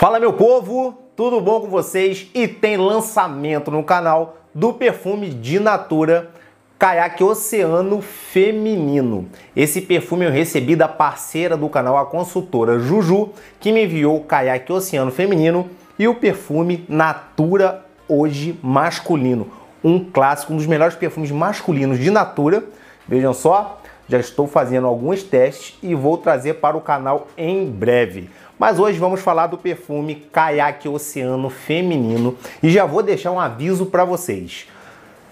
Fala meu povo, tudo bom com vocês? E tem lançamento no canal do perfume de Natura Caiaque Oceano Feminino. Esse perfume eu recebi da parceira do canal, a consultora Juju, que me enviou o Caiaque Oceano Feminino e o perfume Natura Hoje Masculino. Um clássico, um dos melhores perfumes masculinos de Natura. Vejam só, já estou fazendo alguns testes e vou trazer para o canal em breve. Mas hoje vamos falar do perfume Caiaque Oceano Feminino e já vou deixar um aviso para vocês.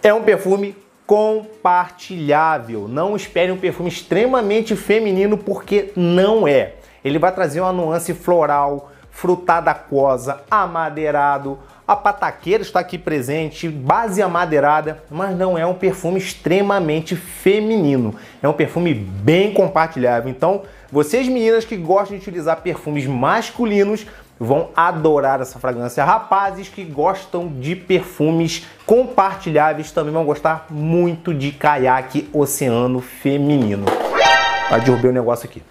É um perfume compartilhável. Não espere um perfume extremamente feminino porque não é. Ele vai trazer uma nuance floral, frutada aquosa, amadeirado, a pataqueira está aqui presente, base amadeirada, mas não é um perfume extremamente feminino. É um perfume bem compartilhável. Então, vocês meninas que gostam de utilizar perfumes masculinos, vão adorar essa fragrância. Rapazes que gostam de perfumes compartilháveis também vão gostar muito de caiaque oceano feminino. Tá, derrubei o um negócio aqui.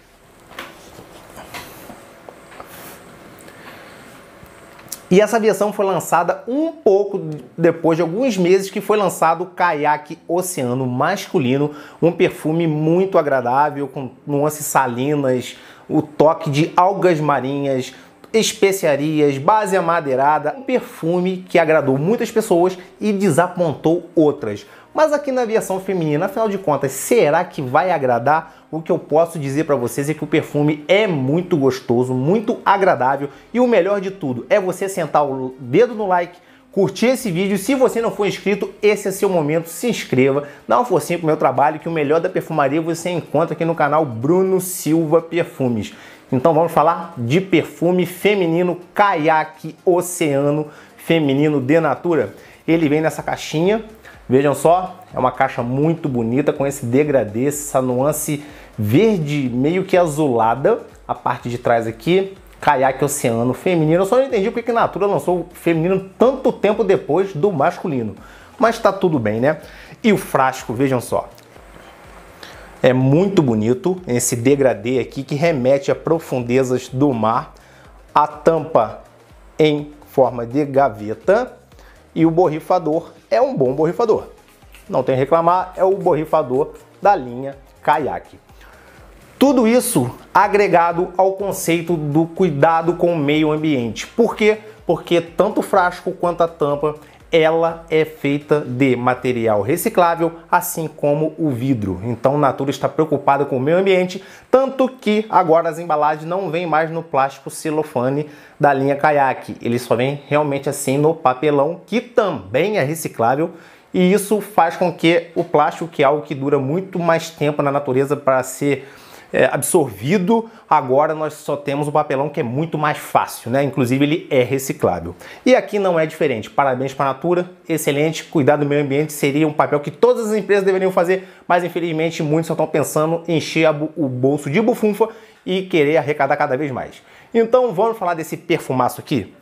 E essa versão foi lançada um pouco depois de alguns meses que foi lançado o Caiaque Oceano Masculino, um perfume muito agradável, com nuances salinas, o toque de algas marinhas, especiarias, base amadeirada, um perfume que agradou muitas pessoas e desapontou outras. Mas aqui na versão feminina, afinal de contas, será que vai agradar? o que eu posso dizer para vocês é que o perfume é muito gostoso, muito agradável e o melhor de tudo é você sentar o dedo no like, curtir esse vídeo. Se você não for inscrito, esse é seu momento, se inscreva, dá um para pro meu trabalho que o melhor da perfumaria você encontra aqui no canal Bruno Silva Perfumes. Então vamos falar de perfume feminino caiaque oceano feminino de natura. Ele vem nessa caixinha Vejam só, é uma caixa muito bonita com esse degradê, essa nuance verde meio que azulada, a parte de trás aqui, caiaque oceano feminino. Eu só não entendi porque que Natura lançou o feminino tanto tempo depois do masculino. Mas tá tudo bem, né? E o frasco, vejam só. É muito bonito esse degradê aqui que remete a profundezas do mar. A tampa em forma de gaveta e o borrifador é um bom borrifador. Não tem reclamar, é o borrifador da linha Kayak. Tudo isso agregado ao conceito do cuidado com o meio ambiente. Por quê? Porque tanto o frasco quanto a tampa ela é feita de material reciclável, assim como o vidro. Então, a Natura está preocupada com o meio ambiente, tanto que agora as embalagens não vêm mais no plástico celofane da linha Kayak. Ele só vem realmente assim no papelão, que também é reciclável. E isso faz com que o plástico, que é algo que dura muito mais tempo na natureza para ser é, absorvido, agora nós só temos o papelão que é muito mais fácil, né? Inclusive ele é reciclável. E aqui não é diferente. Parabéns para a Natura, excelente, cuidar do meio ambiente seria um papel que todas as empresas deveriam fazer, mas infelizmente muitos só estão pensando em encher o bolso de bufunfa e querer arrecadar cada vez mais. Então vamos falar desse perfumaço aqui?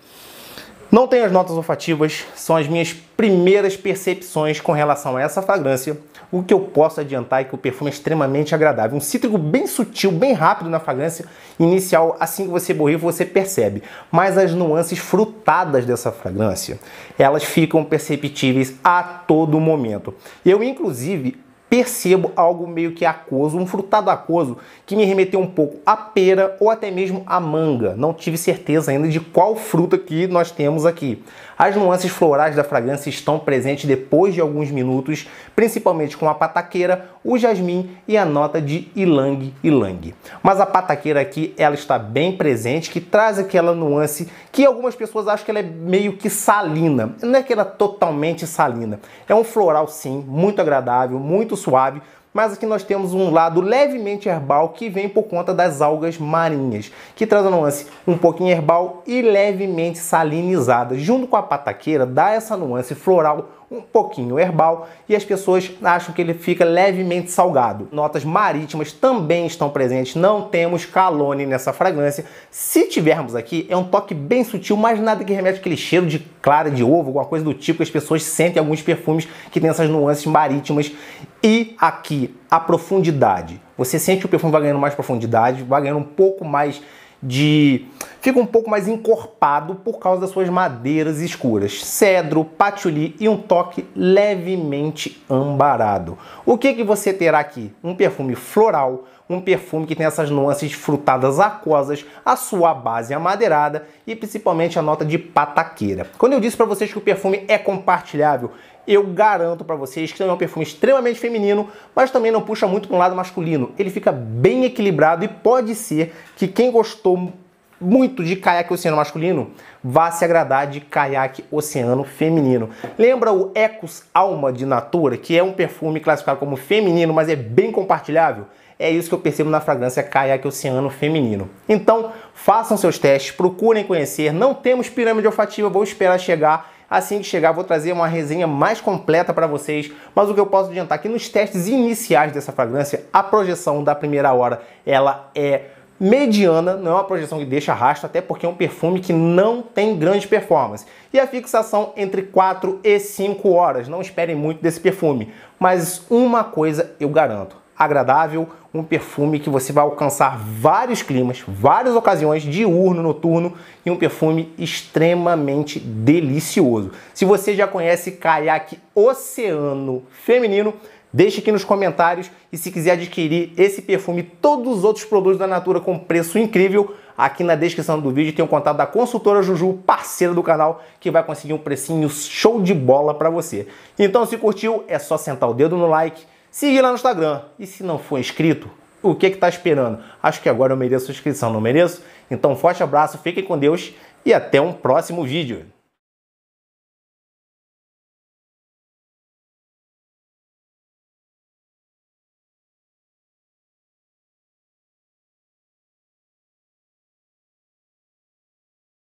Não tenho as notas olfativas, são as minhas primeiras percepções com relação a essa fragrância. O que eu posso adiantar é que o perfume é extremamente agradável. Um cítrico bem sutil, bem rápido na fragrância inicial. Assim que você borrifa, você percebe. Mas as nuances frutadas dessa fragrância, elas ficam perceptíveis a todo momento. Eu, inclusive, percebo algo meio que aquoso, um frutado aquoso que me remeteu um pouco à pera ou até mesmo à manga. Não tive certeza ainda de qual fruta que nós temos aqui. As nuances florais da fragrância estão presentes depois de alguns minutos, principalmente com a pataqueira, o jasmim e a nota de ilang ilang. Mas a pataqueira aqui, ela está bem presente, que traz aquela nuance que algumas pessoas acham que ela é meio que salina. Não é que ela é totalmente salina. É um floral sim, muito agradável, muito muito suave mas aqui nós temos um lado levemente herbal que vem por conta das algas marinhas, que traz a nuance um pouquinho herbal e levemente salinizada. Junto com a pataqueira, dá essa nuance floral um pouquinho herbal e as pessoas acham que ele fica levemente salgado. Notas marítimas também estão presentes, não temos calone nessa fragrância. Se tivermos aqui, é um toque bem sutil, mas nada que remete aquele cheiro de clara de ovo, alguma coisa do tipo que as pessoas sentem alguns perfumes que tem essas nuances marítimas. E aqui a profundidade. Você sente que o perfume vai ganhando mais profundidade, vai ganhando um pouco mais de. fica um pouco mais encorpado por causa das suas madeiras escuras. Cedro, patchouli e um toque levemente ambarado. O que, que você terá aqui? Um perfume floral um perfume que tem essas nuances frutadas aquosas, a sua base amadeirada e principalmente a nota de pataqueira. Quando eu disse para vocês que o perfume é compartilhável, eu garanto para vocês que é um perfume extremamente feminino, mas também não puxa muito para um lado masculino. Ele fica bem equilibrado e pode ser que quem gostou muito de caiaque oceano masculino, vá se agradar de caiaque oceano feminino. Lembra o Ecos Alma de Natura, que é um perfume classificado como feminino, mas é bem compartilhável? É isso que eu percebo na fragrância Kayak Oceano Feminino. Então, façam seus testes, procurem conhecer. Não temos pirâmide olfativa, vou esperar chegar. Assim que chegar, vou trazer uma resenha mais completa para vocês. Mas o que eu posso adiantar é que nos testes iniciais dessa fragrância, a projeção da primeira hora ela é mediana, não é uma projeção que deixa rastro, até porque é um perfume que não tem grande performance. E a fixação entre 4 e 5 horas. Não esperem muito desse perfume, mas uma coisa eu garanto agradável, um perfume que você vai alcançar vários climas, várias ocasiões, diurno, noturno, e um perfume extremamente delicioso. Se você já conhece caiaque oceano feminino, Deixe aqui nos comentários e se quiser adquirir esse perfume e todos os outros produtos da Natura com preço incrível, aqui na descrição do vídeo tem o contato da consultora Juju, parceira do canal, que vai conseguir um precinho show de bola para você. Então se curtiu, é só sentar o dedo no like, Seguir lá no Instagram. E se não for inscrito, o que está esperando? Acho que agora eu mereço a inscrição, não mereço? Então, forte abraço, fiquem com Deus e até um próximo vídeo.